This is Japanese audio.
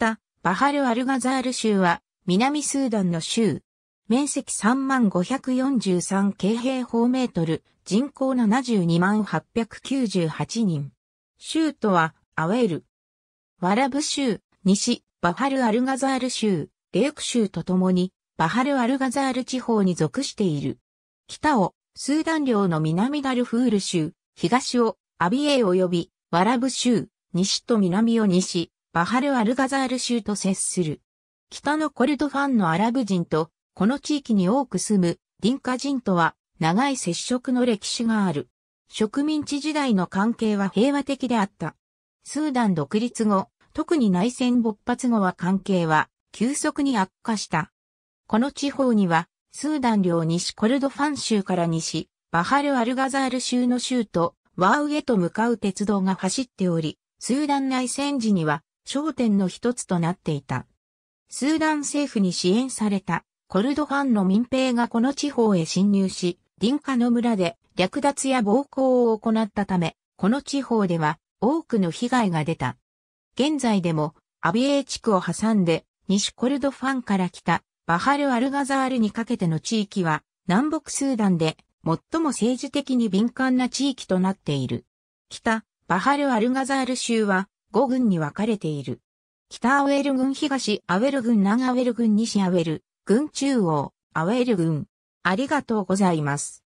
したバハル・アルガザール州は南スーダンの州。面積3543京平方メートル、人口72898人。州都はアウェール。ワラブ州、西、バハル・アルガザール州、レーク州とともに、バハル・アルガザール地方に属している。北を、スーダン領の南ダルフール州、東を、アビエイ及び、ワラブ州、西と南を西、バハル・アルガザール州と接する。北のコルドファンのアラブ人と、この地域に多く住むディンカ人とは長い接触の歴史がある。植民地時代の関係は平和的であった。スーダン独立後、特に内戦勃発後は関係は急速に悪化した。この地方には、スーダン領西コルドファン州から西、バハル・アルガザール州の州と、ワウへと向かう鉄道が走っており、スーダン内戦時には焦点の一つとなっていた。スーダン政府に支援されたコルドファンの民兵がこの地方へ侵入し、ディンカの村で略奪や暴行を行ったため、この地方では多くの被害が出た。現在でもアビエー地区を挟んで西コルドファンから来たバハル・アルガザールにかけての地域は南北スーダンで最も政治的に敏感な地域となっている。北、バハル・アルガザール州は5軍に分かれている。北アウェル軍東アウェル軍南アウェル軍西アウェル軍中央アウェル軍。ありがとうございます。